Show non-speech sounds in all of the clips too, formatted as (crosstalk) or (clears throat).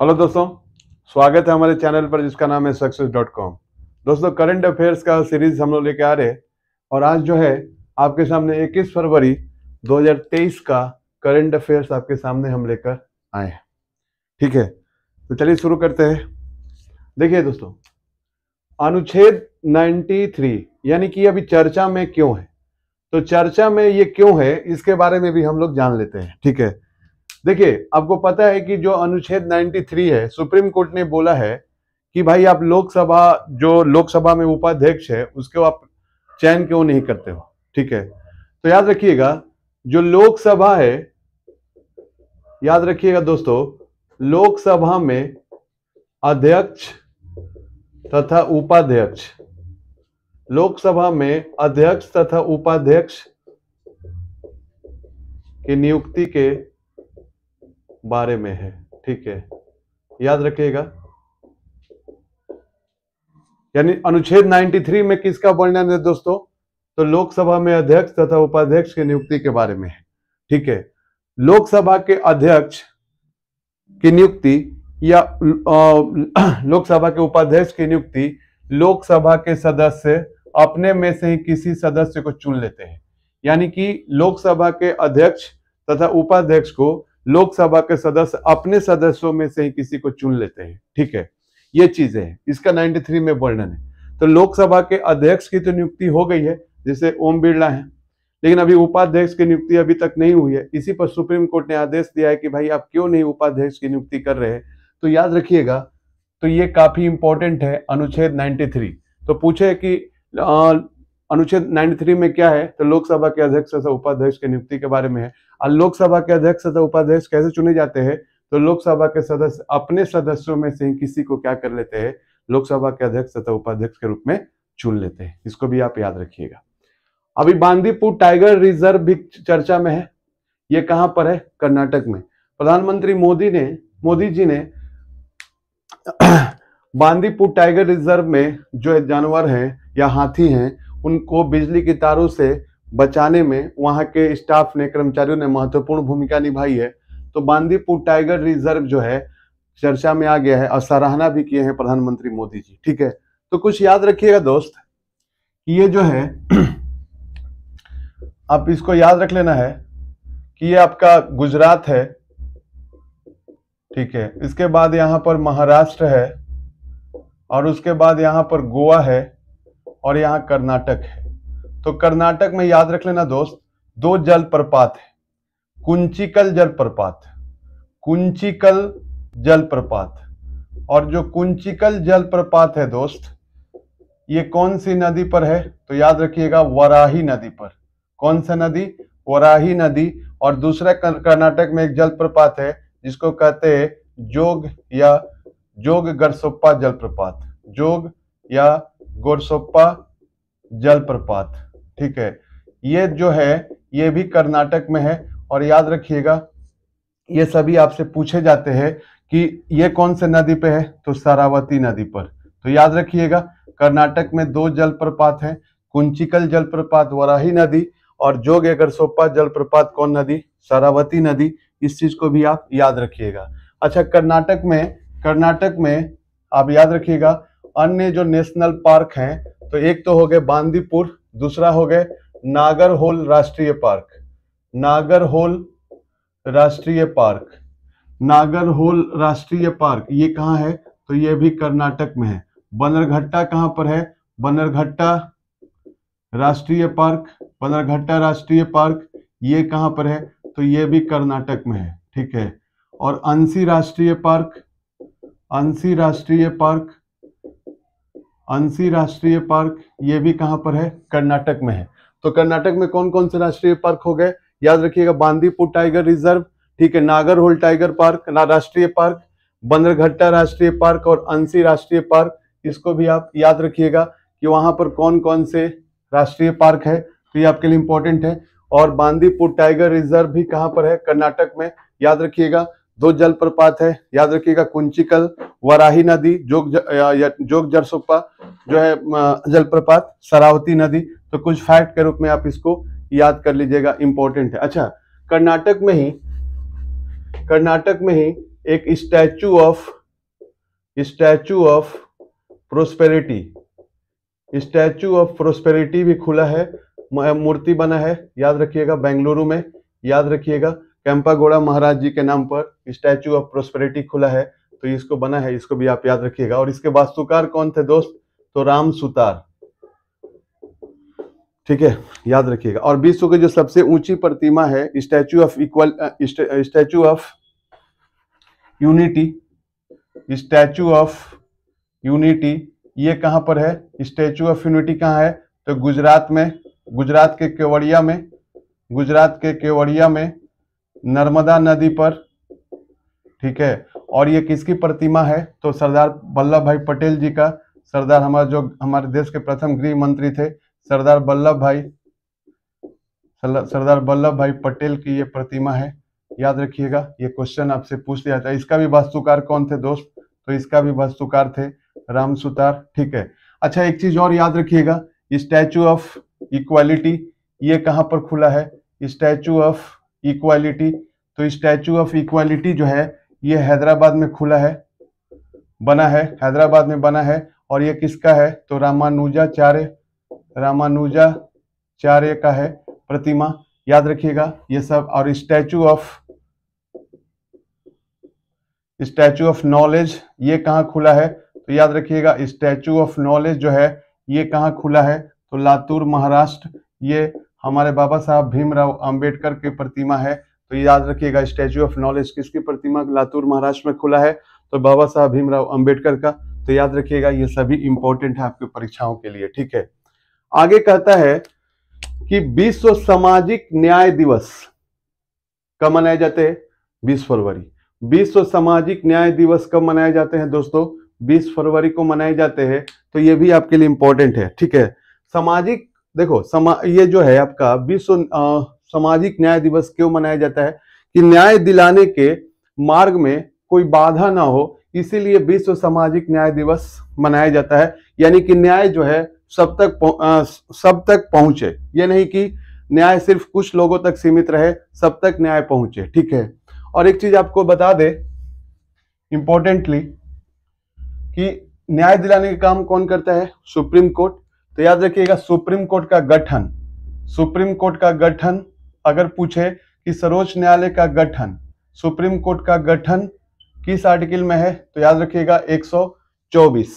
hello दोस्तों स्वागत है हमारे चैनल पर जिसका नाम है सक्सेस डॉट कॉम दोस्तों करंट अफेयर्स का सीरीज हम लोग लेके आ रहे हैं और आज जो है आपके सामने 21 फरवरी 2023 का करंट अफेयर्स आपके सामने हम लेकर आए हैं ठीक है तो चलिए शुरू करते हैं देखिए दोस्तों अनुच्छेद 93 यानी कि अभी चर्चा में क्यों है तो चर्चा में ये क्यों है इसके बारे में भी हम लोग जान लेते हैं ठीक है देखिए आपको पता है कि जो अनुच्छेद 93 है सुप्रीम कोर्ट ने बोला है कि भाई आप लोकसभा जो लोकसभा में उपाध्यक्ष है उसको आप चयन क्यों नहीं करते हो ठीक है तो याद रखिएगा जो लोकसभा है याद रखिएगा दोस्तों लोकसभा में अध्यक्ष तथा उपाध्यक्ष लोकसभा में अध्यक्ष तथा उपाध्यक्ष की नियुक्ति के बारे में है ठीक है याद रखिएगा यानी अनुच्छेद 93 में किसका वर्णन है दोस्तों तो लोकसभा में अध्यक्ष तथा उपाध्यक्ष की नियुक्ति के बारे में है ठीक है लोकसभा के अध्यक्ष की नियुक्ति या लोकसभा के उपाध्यक्ष की नियुक्ति लोकसभा के सदस्य अपने में से ही किसी सदस्य को चुन लेते हैं यानी कि लोकसभा के अध्यक्ष तथा उपाध्यक्ष को लोकसभा के सदस्य अपने सदस्यों में से ही किसी को चुन लेते हैं ठीक है ये चीजें हैं इसका 93 में वर्णन है तो लोकसभा के अध्यक्ष की तो नियुक्ति हो गई है जैसे ओम बिरला है लेकिन अभी उपाध्यक्ष की नियुक्ति अभी तक नहीं हुई है इसी पर सुप्रीम कोर्ट ने आदेश दिया है कि भाई आप क्यों नहीं उपाध्यक्ष की नियुक्ति कर रहे हैं तो याद रखिएगा तो ये काफी इंपॉर्टेंट है अनुच्छेद 93 तो पूछे कि अनुच्छेद 93 में क्या है तो लोकसभा के अध्यक्ष तथा उपाध्यक्ष के नियुक्ति के बारे में है और लोकसभा के अध्यक्ष तथा उपाध्यक्ष कैसे चुने जाते हैं तो लोकसभा के सदस्य अपने सदस्यों में से ही किसी को क्या कर लेते हैं लोकसभा के अध्यक्ष तथा उपाध्यक्ष के रूप में चुन लेते हैं इसको भी आप याद रखिएगा अभी बांदीपुर टाइगर रिजर्व भी चर्चा में है ये कहां पर है कर्नाटक में प्रधानमंत्री मोदी ने मोदी जी ने (clears throat) बांदीपुर टाइगर रिजर्व में जो जानवर है या हाथी हैं उनको बिजली की तारों से बचाने में वहाँ के स्टाफ ने कर्मचारियों ने महत्वपूर्ण भूमिका निभाई है तो बांदीपुर टाइगर रिजर्व जो है चर्चा में आ गया है और सराहना भी किए हैं प्रधानमंत्री मोदी जी ठीक है तो कुछ याद रखिएगा दोस्त ये जो है (clears throat) आप इसको याद रख लेना है कि ये आपका गुजरात है ठीक है इसके बाद यहां पर महाराष्ट्र है और उसके बाद यहाँ पर गोवा है और यहाँ कर्नाटक है तो कर्नाटक में याद रख लेना दोस्त दो जलप्रपात है कुंचिकल जलप्रपात कुंचिकल जलप्रपात और जो कुंचिकल जलप्रपात है दोस्त ये कौन सी नदी पर है तो याद रखिएगा वराही नदी पर कौन सा नदी वराही नदी और दूसरा कर्नाटक में एक जलप्रपात है जिसको कहते हैं जोग या जोग गरसोप्पा जलप्रपात जोग या गोरसोप्पा जलप्रपात ठीक है ये जो है ये भी कर्नाटक में है और याद रखिएगा ये सभी आपसे पूछे जाते हैं कि ये कौन से नदी पे है तो सरावती नदी पर तो याद रखिएगा कर्नाटक में दो जलप्रपात हैं कुंचिकल जलप्रपात वराही नदी और जोग एगरसोपा जलप्रपात कौन नदी सरावती नदी इस चीज को भी आप याद रखिएगा अच्छा कर्नाटक में कर्नाटक में आप याद रखिएगा अन्य जो नेशनल पार्क हैं तो एक तो हो गए बांदीपुर दूसरा हो गए नागर होल राष्ट्रीय पार्क नागर होल राष्ट्रीय पार्क नागर होल राष्ट्रीय पार्क ये कहाँ है तो ये भी कर्नाटक में है बनरघट्टा कहाँ पर है बनरघट्टा राष्ट्रीय पार्क बनरघट्टा राष्ट्रीय पार्क ये कहाँ पर है तो ये भी कर्नाटक में है ठीक है और अंसी राष्ट्रीय पार्क अंसी राष्ट्रीय पार्क अंसी राष्ट्रीय पार्क ये भी कहाँ पर है कर्नाटक में है तो कर्नाटक में कौन कौन से राष्ट्रीय पार्क हो गए याद रखिएगा बांदीपुर टाइगर रिजर्व ठीक है नागरहोल टाइगर पार्क राष्ट्रीय पार्क बंदरघट्टा राष्ट्रीय पार्क और अंसी राष्ट्रीय पार्क इसको भी आप याद रखिएगा कि वहां पर कौन कौन से राष्ट्रीय पार्क है तो ये आपके लिए इंपॉर्टेंट है और बांदीपुर टाइगर रिजर्व भी कहाँ पर है कर्नाटक में याद रखिएगा दो जलप्रपात है याद रखिएगा कुंचिकल वराही नदी जोग ज, जोग जरसोपा जो है जलप्रपात सरावती नदी तो कुछ फैक्ट के रूप में आप इसको याद कर लीजिएगा इंपॉर्टेंट है अच्छा कर्नाटक में ही कर्नाटक में ही एक statue of statue of prosperity statue of prosperity भी खुला है मूर्ति बना है याद रखिएगा बेंगलुरु में याद रखिएगा कैंपागोड़ा महाराज जी के नाम पर स्टैचू ऑफ प्रोस्पेरिटी खुला है तो इसको बना है इसको भी आप याद रखिएगा और इसके वास्तुकार कौन थे दोस्त तो राम सुतार ठीक है याद रखिएगा और विश्व की जो सबसे ऊंची प्रतिमा है statue of equal statue of unity statue of unity ये कहां पर है स्टैचू ऑफ यूनिटी कहां है तो गुजरात में गुजरात के केवड़िया में गुजरात के केवड़िया में नर्मदा नदी पर ठीक है और ये किसकी प्रतिमा है तो सरदार वल्लभ भाई पटेल जी का सरदार हमारे जो हमारे देश के प्रथम गृह मंत्री थे सरदार वल्लभ भाई सरदार वल्लभ भाई पटेल की ये प्रतिमा है याद रखिएगा ये क्वेश्चन आपसे पूछ लिया था इसका भी वास्तुकार कौन थे दोस्त तो इसका भी वास्तुकार थे राम सुतार ठीक है अच्छा एक चीज और याद रखिएगा स्टैचू ऑफ इक्वालिटी ये कहाँ पर खुला है स्टैचू ऑफ इक्वालिटी तो स्टैचू ऑफ इक्वालिटी जो है ये हैदराबाद में खुला है बना है हैदराबाद में बना है और ये किसका है तो रामानुजाचार्य रामानुजाचार्य का है प्रतिमा याद रखिएगा ये सब और statue of statue of knowledge ये कहाँ खुला है तो याद रखिएगा स्टैचू ऑफ नॉलेज जो है ये कहाँ खुला है तो लातूर महाराष्ट्र ये हमारे बाबा साहब भीमराव अंबेडकर की प्रतिमा है तो याद रखिएगा स्टैच्यू ऑफ नॉलेज किसकी प्रतिमा लातूर महाराष्ट्र में खुला है तो बाबा साहब भीमराव अंबेडकर का तो याद रखिएगा ये सभी इंपॉर्टेंट है आपकी परीक्षाओं के लिए ठीक है आगे कहता है कि विश्व सामाजिक न्याय दिवस कब मनाए जाते हैं बीस फरवरी विश्व सामाजिक न्याय दिवस कब मनाए जाते हैं दोस्तों बीस फरवरी को मनाए जाते हैं तो ये भी आपके लिए इंपॉर्टेंट है ठीक है सामाजिक देखो समा ये जो है आपका विश्व सामाजिक न्याय दिवस क्यों मनाया जाता है कि न्याय दिलाने के मार्ग में कोई बाधा ना हो इसीलिए विश्व सामाजिक न्याय दिवस मनाया जाता है यानी कि न्याय जो है सब तक आ, सब तक पहुंचे ये नहीं कि न्याय सिर्फ कुछ लोगों तक सीमित रहे सब तक न्याय पहुंचे ठीक है और एक चीज आपको बता दे इंपॉर्टेंटली कि न्याय दिलाने का काम कौन करता है सुप्रीम कोर्ट तो याद रखिएगा सुप्रीम कोर्ट का गठन सुप्रीम कोर्ट का गठन अगर पूछे कि सर्वोच्च न्यायालय का गठन सुप्रीम कोर्ट का गठन किस आर्टिकल में है तो याद रखिएगा 124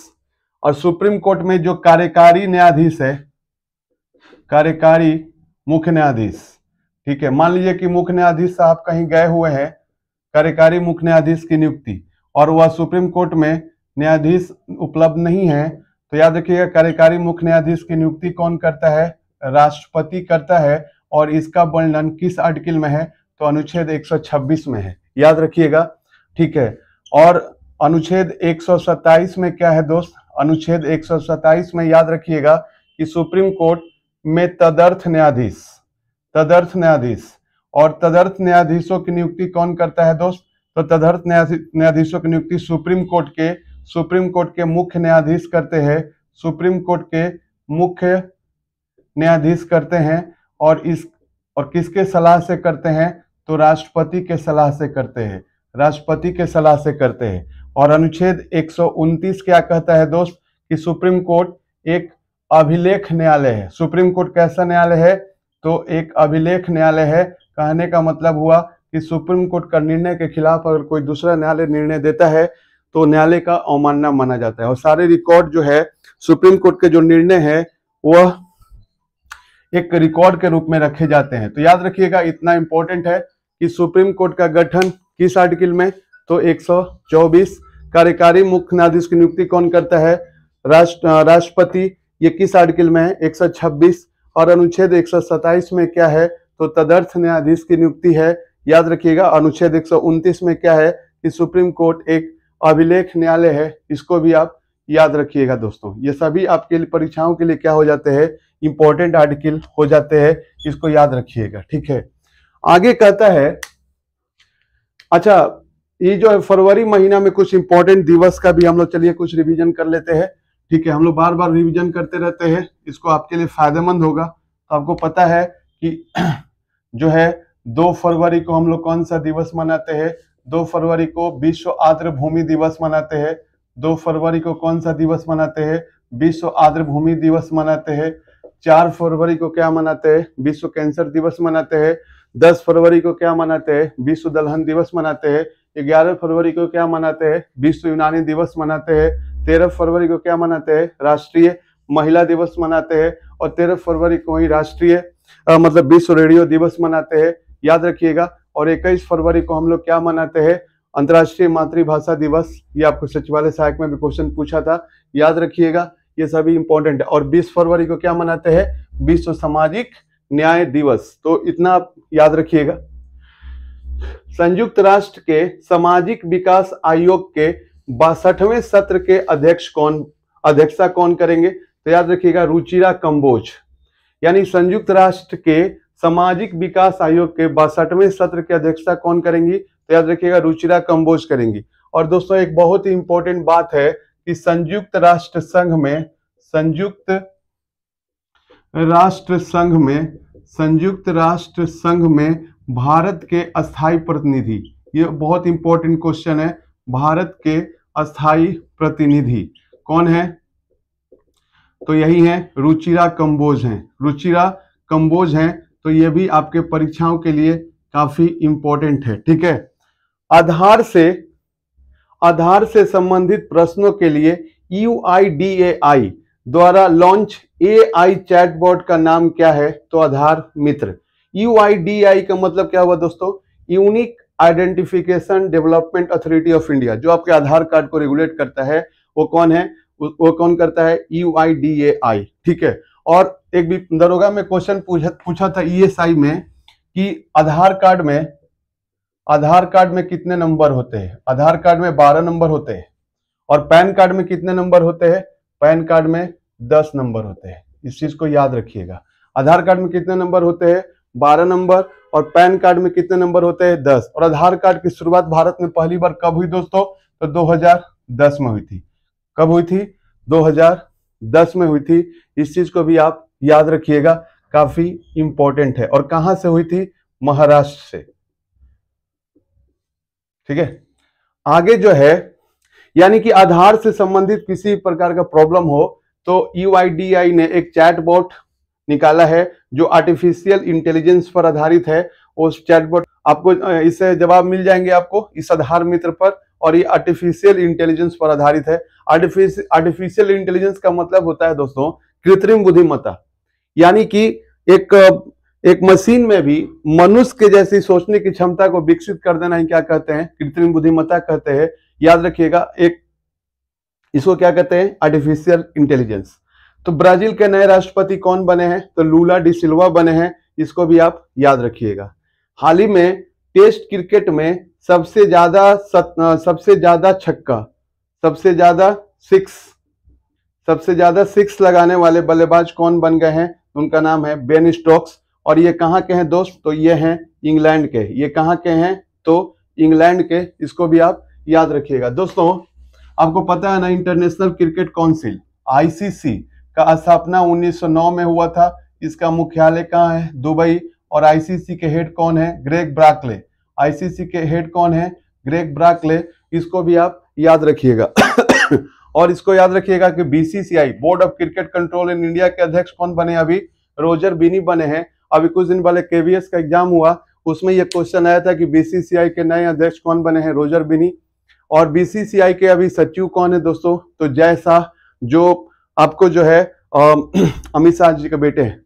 और सुप्रीम कोर्ट में जो कार्यकारी न्यायाधीश है कार्यकारी मुख्य न्यायाधीश ठीक है मान लीजिए कि मुख्य न्यायाधीश साहब कहीं गए हुए हैं कार्यकारी मुख्य न्यायाधीश की नियुक्ति और वह सुप्रीम कोर्ट में न्यायाधीश उपलब्ध नहीं है तो याद रखिएगा कार्यकारी मुख्य न्यायाधीश की नियुक्ति कौन करता है राष्ट्रपति करता है और इसका वर्णन किस आर्टिकल में है तो अनुच्छेद 126 में है याद रखिएगा ठीक है और अनुच्छेद 127 में क्या है दोस्त अनुच्छेद 127 में याद रखिएगा कि सुप्रीम कोर्ट में तदर्थ न्यायाधीश तदर्थ न्यायाधीश और तदर्थ न्यायाधीशों की नियुक्ति कौन करता है दोस्त तो तदर्थ न्यायाधीशों की नियुक्ति सुप्रीम कोर्ट के सुप्रीम कोर्ट के मुख्य न्यायाधीश करते हैं सुप्रीम कोर्ट के मुख्य न्यायाधीश करते हैं और इस और किसके सलाह से करते हैं तो राष्ट्रपति के सलाह से करते हैं राष्ट्रपति के सलाह से करते हैं और अनुच्छेद एक क्या कहता है दोस्त कि सुप्रीम कोर्ट एक अभिलेख न्यायालय है सुप्रीम कोर्ट कैसा न्यायालय है तो एक अभिलेख न्यायालय है कहने का मतलब हुआ कि सुप्रीम कोर्ट का निर्णय के खिलाफ अगर कोई दूसरा न्यायालय निर्णय देता है तो न्यायालय का अवमानना माना जाता है और सारे रिकॉर्ड जो है सुप्रीम कोर्ट के जो निर्णय है वह एक रिकॉर्ड के रूप में रखे जाते हैं तो याद रखिएगा इतना इंपॉर्टेंट है कि सुप्रीम कोर्ट का गठन किस आर्टिकल में तो 124 कार्यकारी मुख्य न्यायाधीश की नियुक्ति कौन करता है राष्ट्र राष्ट्रपति ये किस आर्टिकल में है एक और अनुच्छेद एक में क्या है तो तदर्थ न्यायाधीश की नियुक्ति है याद रखिएगा अनुच्छेद एक में क्या है कि सुप्रीम कोर्ट एक अभिलेख न्यायालय है इसको भी आप याद रखिएगा दोस्तों ये सभी आपके लिए परीक्षाओं के लिए क्या हो जाते हैं इंपॉर्टेंट आर्टिकल हो जाते हैं इसको याद रखिएगा ठीक है आगे कहता है अच्छा ये जो है फरवरी महीना में कुछ इंपॉर्टेंट दिवस का भी हम लोग चलिए कुछ रिवीजन कर लेते हैं ठीक है हम लोग बार बार रिवीजन करते रहते हैं इसको आपके लिए फायदेमंद होगा तो आपको पता है कि (clears throat) जो है दो फरवरी को हम लोग कौन सा दिवस मनाते हैं दो फरवरी को विश्व आर्द्र भूमि दिवस मनाते हैं दो फरवरी को कौन सा दिवस मनाते हैं विश्व आर्द्र भूमि दिवस मनाते हैं चार फरवरी को क्या मनाते हैं विश्व कैंसर दिवस मनाते हैं दस फरवरी को क्या मनाते हैं विश्व दलहन दिवस मनाते हैं ग्यारह फरवरी को क्या मनाते हैं विश्व यूनानी दिवस मनाते हैं तेरह फरवरी को क्या मनाते हैं राष्ट्रीय महिला दिवस मनाते हैं और तेरह फरवरी को ही राष्ट्रीय मतलब विश्व रेडियो दिवस मनाते हैं याद रखिएगा और इक्कीस फरवरी को हम लोग क्या मनाते हैं अंतर्राष्ट्रीय मातृभाषा दिवस ये आपको सचिवालय सहायक में भी क्वेश्चन पूछा था याद रखिएगा ये सभी इंपॉर्टेंट है और 20 फरवरी को क्या मनाते हैं विश्व सामाजिक न्याय दिवस तो इतना आप याद रखिएगा संयुक्त राष्ट्र के सामाजिक विकास आयोग के बासठवें सत्र के अध्यक्ष कौन अध्यक्षता कौन करेंगे तो याद रखिएगा रुचिरा कंबोज यानी संयुक्त राष्ट्र के सामाजिक विकास आयोग के बासठवें सत्र की अध्यक्षता कौन करेंगी तो याद रखिएगा रुचिरा कंबोज करेंगी और दोस्तों एक बहुत ही इंपॉर्टेंट बात है कि संयुक्त राष्ट्र संघ में संयुक्त राष्ट्र संघ में संयुक्त राष्ट्र संघ में भारत के अस्थाई प्रतिनिधि ये बहुत इंपॉर्टेंट क्वेश्चन है भारत के अस्थाई प्रतिनिधि कौन है तो यही है रुचिरा कंबोज हैं रुचिरा कंबोज हैं तो ये भी आपके परीक्षाओं के लिए काफी इंपॉर्टेंट है ठीक है आधार से आधार से संबंधित प्रश्नों के लिए यू द्वारा लॉन्च ए आई चैट का नाम क्या है तो आधार मित्र यू का मतलब क्या हुआ दोस्तों unique identification development authority of India जो आपके आधार कार्ड को रेगुलेट करता है वो कौन है वो कौन करता है यू ठीक है और एक भी दरोगा में क्वेश्चन पूछा था ईएसआई e में कि आधार कार्ड में आधार कार्ड में कितने नंबर होते हैं आधार कार्ड में बारह नंबर होते हैं और पैन कार्ड में कितने नंबर होते हैं पैन कार्ड में दस नंबर होते हैं इस चीज को याद रखिएगा आधार कार्ड में कितने नंबर होते हैं बारह नंबर और पैन कार्ड में कितने नंबर होते हैं दस और आधार कार्ड की शुरुआत भारत में पहली बार कब हुई दोस्तों तो 2010 में हुई थी कब हुई थी दस में हुई थी इस चीज को भी आप याद रखिएगा काफी इंपॉर्टेंट है और कहां से हुई थी महाराष्ट्र से ठीक है आगे जो है यानी कि आधार से संबंधित किसी प्रकार का प्रॉब्लम हो तो यूआईडीआई e ने एक चैटबॉट निकाला है जो आर्टिफिशियल इंटेलिजेंस पर आधारित है उस चैटबॉट आपको इससे जवाब मिल जाएंगे आपको इस आधार मित्र पर और ये आर्टिफिशियल इंटेलिजेंस पर आधारित है आर्टिफिशियल इंटेलिजेंस का मतलब होता है दोस्तों कृत्रिम बुद्धिमत्ता यानी कि एक एक मशीन में भी मनुष्य के जैसी सोचने की क्षमता को विकसित कर देना ही क्या कहते हैं कृत्रिम बुद्धिमत्ता कहते हैं याद रखिएगा एक इसको क्या कहते हैं आर्टिफिशियल इंटेलिजेंस तो ब्राजील के नए राष्ट्रपति कौन बने हैं तो लूला डी सिल्वा बने हैं इसको भी आप याद रखिएगा हाल ही में टेस्ट क्रिकेट में सबसे ज्यादा सबसे ज्यादा छक्का सबसे ज्यादा सिक्स सबसे ज्यादा सिक्स लगाने वाले बल्लेबाज कौन बन गए हैं उनका नाम है बेन स्टोक्स और ये कहाँ के हैं दोस्त तो ये हैं इंग्लैंड के ये कहाँ के हैं तो इंग्लैंड के इसको भी आप याद रखिएगा दोस्तों आपको पता है ना इंटरनेशनल क्रिकेट काउंसिल आईसीसी का स्थापना 1909 में हुआ था इसका मुख्यालय कहाँ है दुबई और आईसीसी के हेड कौन है ग्रेग ब्राकले आईसीसी के हेड कौन है ग्रेग ब्राकले इसको भी आप याद रखिएगा (coughs) और इसको याद रखिएगा कि BCCI board of cricket control in India के अध्यक्ष कौन बने अभी रोजर बिनी बने हैं अभी कुछ दिन पहले केवीएस का एग्जाम हुआ उसमें यह क्वेश्चन आया था कि बीसीसीआई के नए अध्यक्ष कौन बने हैं रोजर बिनी और बीसीसीआई के अभी सचिव कौन है दोस्तों तो जय शाह जो आपको जो है (coughs) अमित शाह जी के बेटे हैं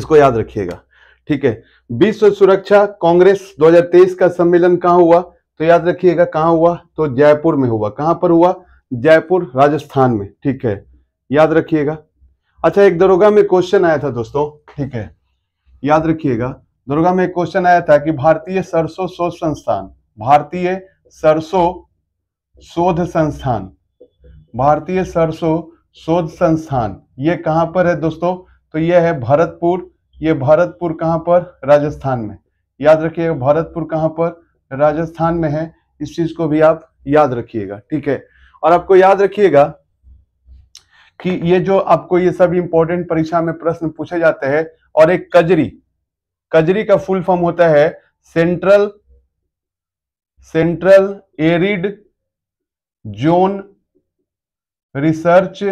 इसको याद रखिएगा ठीक है विश्व सुरक्षा कांग्रेस 2023 का सम्मेलन कहाँ हुआ तो याद रखिएगा कहाँ हुआ तो जयपुर में हुआ कहाँ पर हुआ जयपुर राजस्थान में ठीक है याद रखिएगा अच्छा एक दरोगा में क्वेश्चन आया था दोस्तों ठीक है याद रखिएगा दरोगा में एक क्वेश्चन आया था कि भारतीय सरसों शोध संस्थान भारतीय सरसों शोध संस्थान भारतीय सरसों शोध संस्थान ये कहां पर है दोस्तों तो यह है भरतपुर ये भरतपुर कहाँ पर राजस्थान में याद रखिएगा भरतपुर कहाँ पर राजस्थान में है इस चीज को भी आप याद रखिएगा ठीक है और आपको याद रखिएगा कि ये जो आपको ये सब इंपॉर्टेंट परीक्षा में प्रश्न पूछे जाते हैं और एक कजरी कजरी का फुल फॉर्म होता है central central arid zone research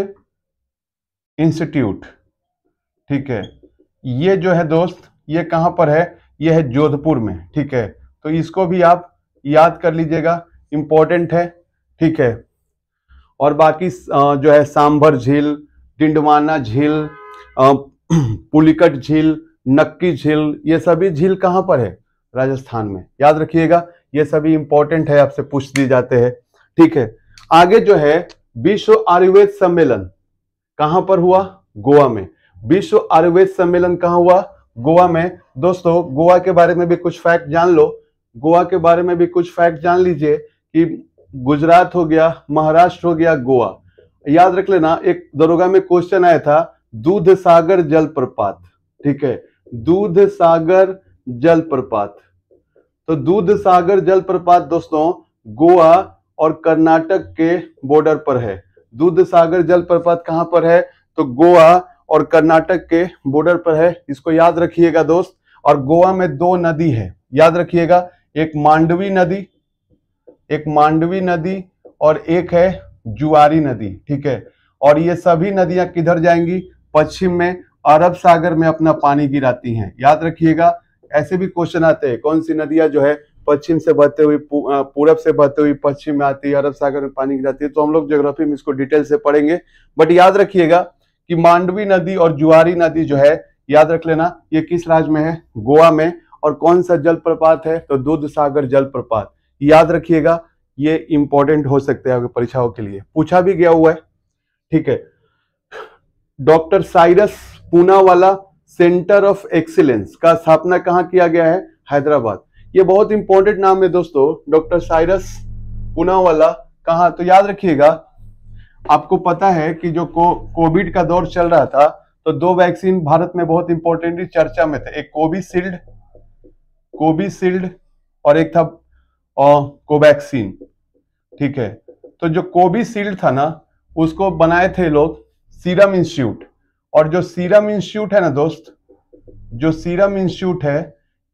institute ठीक है ये जो है दोस्त ये कहां पर है ये है जोधपुर में ठीक है तो इसको भी आप याद कर लीजिएगा इंपॉर्टेंट है ठीक है और बाकी जो है सांभर झील डिंडवाना झील (clears throat) पुलिकट झील नक्की झील ये सभी झील कहां पर है राजस्थान में याद रखिएगा ये सभी इंपॉर्टेंट है आपसे पूछ दिए जाते हैं ठीक है आगे जो है विश्व आयुर्वेद सम्मेलन कहां पर हुआ गोवा में विश्व आयुर्वेद सम्मेलन कहाँ हुआ गोवा में दोस्तों गोवा के बारे में भी कुछ फैक्ट जान लो गोवा के बारे में भी कुछ फैक्ट जान लीजिए कि गुजरात हो गया महाराष्ट्र हो गया गोवा याद रख लेना एक दरोगा में क्वेश्चन आया था दूध सागर जलप्रपात ठीक है दूध सागर जलप्रपात तो दूध सागर जलप्रपात दोस्तों गोवा और कर्नाटक के बॉर्डर पर है दूध सागर जलप्रपात कहां पर है तो गोवा और कर्नाटक के बॉर्डर पर है इसको याद रखिएगा दोस्त और गोवा में दो नदी है याद रखिएगा एक मांडवी नदी एक मांडवी नदी और एक है जुआरी नदी ठीक है और ये सभी नदियां किधर जाएंगी पश्चिम में अरब सागर में अपना पानी गिराती हैं याद रखिएगा ऐसे भी क्वेश्चन आते हैं कौन सी नदियां जो है पश्चिम से बहते हुई पूरब से बहते हुई पश्चिम में आती है अरब सागर में पानी गिराती है तो हम लोग ज्योग्राफी में इसको डिटेल से पढ़ेंगे बट याद रखिएगा कि मांडवी नदी और जुआरी नदी जो है याद रख लेना ये किस राज्य में है गोवा में और कौन सा जलप्रपात है तो दूध सागर जलप्रपात याद रखिएगा ये इंपॉर्टेंट हो सकते हैं आपके परीक्षाओं के लिए पूछा भी गया हुआ है ठीक है doctor Cyrus Poonawalla centre of excellence का स्थापना कहां किया गया है हैदराबाद ये बहुत इंपॉर्टेंट नाम है दोस्तों डॉक्टर साइरस पूनावाला कहा तो याद रखिएगा आपको पता है कि जो कोविड का दौर चल रहा था तो दो वैक्सीन भारत में बहुत इंपॉर्टेंटली चर्चा में थे एक कोविशील्ड कोविशील्ड और एक था कोवैक्सीन ठीक है तो जो कोविशील्ड था ना उसको बनाए थे लोग सीरम इंस्टीट्यूट और जो सीरम इंस्टीट्यूट है ना दोस्त जो सीरम इंस्टीट्यूट है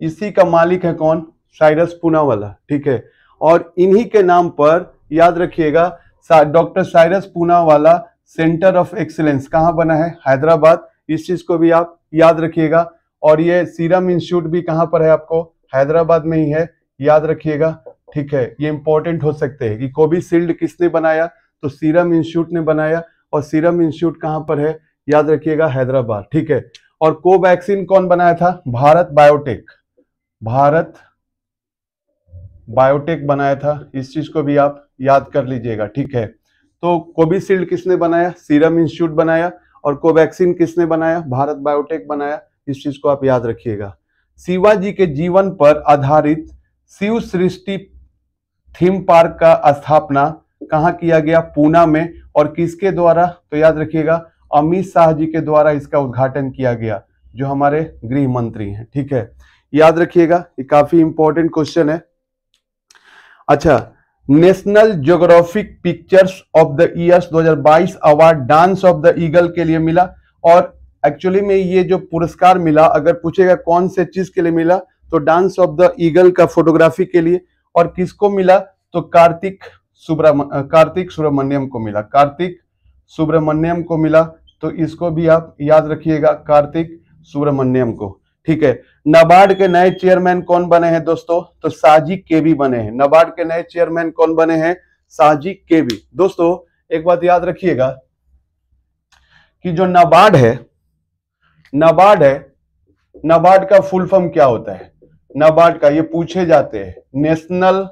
इसी का मालिक है कौन साइरस पूनावाला ठीक है और इन्हीं के नाम पर याद रखिएगा डॉक्टर साइरस पूना वाला सेंटर ऑफ एक्सीलेंस कहाँ बना है हैदराबाद इस चीज को भी आप याद रखिएगा और ये सीरम इंस्टीट्यूट भी कहाँ पर है आपको हैदराबाद में ही है याद रखिएगा ठीक है ये इंपॉर्टेंट हो सकते हैं कि कोविशील्ड किसने बनाया तो सीरम इंस्टीट्यूट ने बनाया और सीरम इंस्टीट्यूट कहाँ पर है याद रखिएगा हैदराबाद ठीक है और कोवैक्सीन कौन बनाया था भारत बायोटेक भारत बायोटेक बनाया था इस चीज़ को भी आप याद कर लीजिएगा ठीक है तो कोविशील्ड किसने बनाया सीरम इंस्टीट्यूट बनाया और कोवैक्सीन किसने बनाया भारत बायोटेक बनाया इस चीज़ को आप याद रखिएगा शिवाजी के जीवन पर आधारित शिव सृष्टि थीम पार्क का स्थापना कहाँ किया गया पूना में और किसके द्वारा तो याद रखिएगा अमित शाह जी के द्वारा इसका उद्घाटन किया गया जो हमारे गृह मंत्री हैं ठीक है याद रखिएगा ये काफी इंपॉर्टेंट क्वेश्चन है अच्छा national geographic pictures of the years 2022 award dance of the eagle के लिए मिला और एक्चुअली में ये जो पुरस्कार मिला अगर पूछेगा कौन से चीज के लिए मिला तो डांस ऑफ द ईगल का फोटोग्राफी के लिए और किसको मिला तो कार्तिक सुब्रम कार्तिक सुब्रमण्यम को मिला कार्तिक सुब्रमण्यम को मिला तो इसको भी आप याद रखिएगा कार्तिक सुब्रमण्यम को ठीक है नाबार्ड के नए चेयरमैन कौन बने हैं दोस्तों तो साजिक केवी बने हैं नाबार्ड के नए चेयरमैन कौन बने हैं साजिक केवी दोस्तों एक बात याद रखिएगा कि जो नाबार्ड है नाबार्ड है नाबार्ड का फुल फॉर्म क्या होता है नाबार्ड का ये पूछे जाते हैं national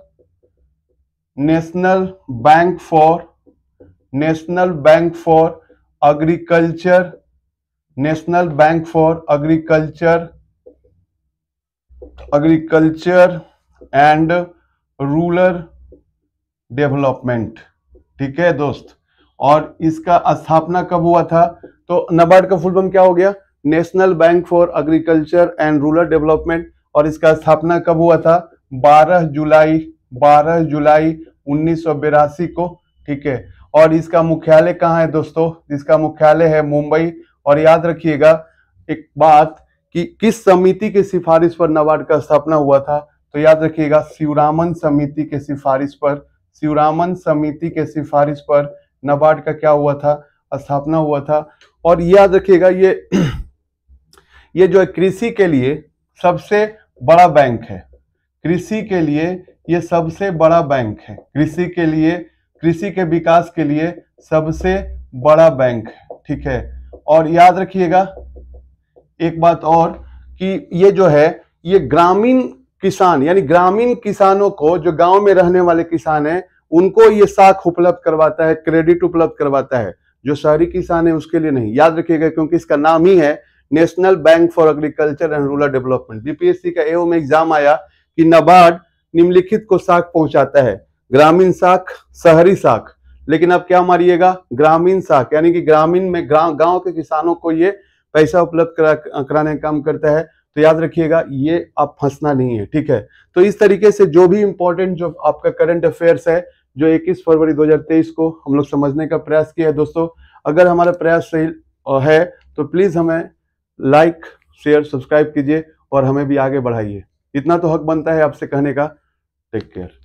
national bank for national bank for agriculture national bank for agriculture agriculture and rural development ठीक है दोस्त और इसका स्थापना कब हुआ था तो नबार्ड का फुल क्या हो गया national bank for agriculture and rural development और इसका स्थापना कब हुआ था 12 जुलाई 12 जुलाई उन्नीस को ठीक है और इसका मुख्यालय कहाँ है दोस्तों इसका मुख्यालय है मुंबई और याद रखिएगा एक बात कि किस समिति की सिफारिश पर नाबार्ड का स्थापना हुआ था तो याद रखिएगा शिवरामन समिति के सिफारिश पर शिवरामन समिति के सिफारिश पर नाबार्ड का क्या हुआ था स्थापना हुआ था और याद रखिएगा ये (clears throat) ये जो है कृषि के लिए सबसे बड़ा बैंक है कृषि के लिए ये सबसे बड़ा बैंक है कृषि के लिए कृषि के विकास के लिए सबसे बड़ा बैंक है ठीक है और याद रखिएगा एक बात और कि ये जो है ये ग्रामीण किसान यानी ग्रामीण किसानों को जो गांव में रहने वाले किसान हैं उनको ये साख उपलब्ध करवाता है क्रेडिट उपलब्ध करवाता है जो शहरी किसान है उसके लिए नहीं याद रखिएगा क्योंकि इसका नाम ही है national bank for agriculture and rural development BPSC का एओ में एग्जाम आया कि नबार्ड निम्नलिखित को साख पहुंचाता है ग्रामीण साख शहरी साख लेकिन अब क्या मारिएगा ग्रामीण साख यानी कि ग्रामीण में गांव के किसानों को ये पैसा उपलब्ध करा कराने का काम करता है तो याद रखिएगा ये आप फंसना नहीं है ठीक है तो इस तरीके से जो भी इम्पोर्टेंट जो आपका करंट अफेयर्स है जो 21 फरवरी 2023 को हम लोग समझने का प्रयास किया है दोस्तों अगर हमारा प्रयास सही है तो प्लीज़ हमें लाइक शेयर सब्सक्राइब कीजिए और हमें भी आगे बढ़ाइए इतना तो हक बनता है आपसे कहने का टेक केयर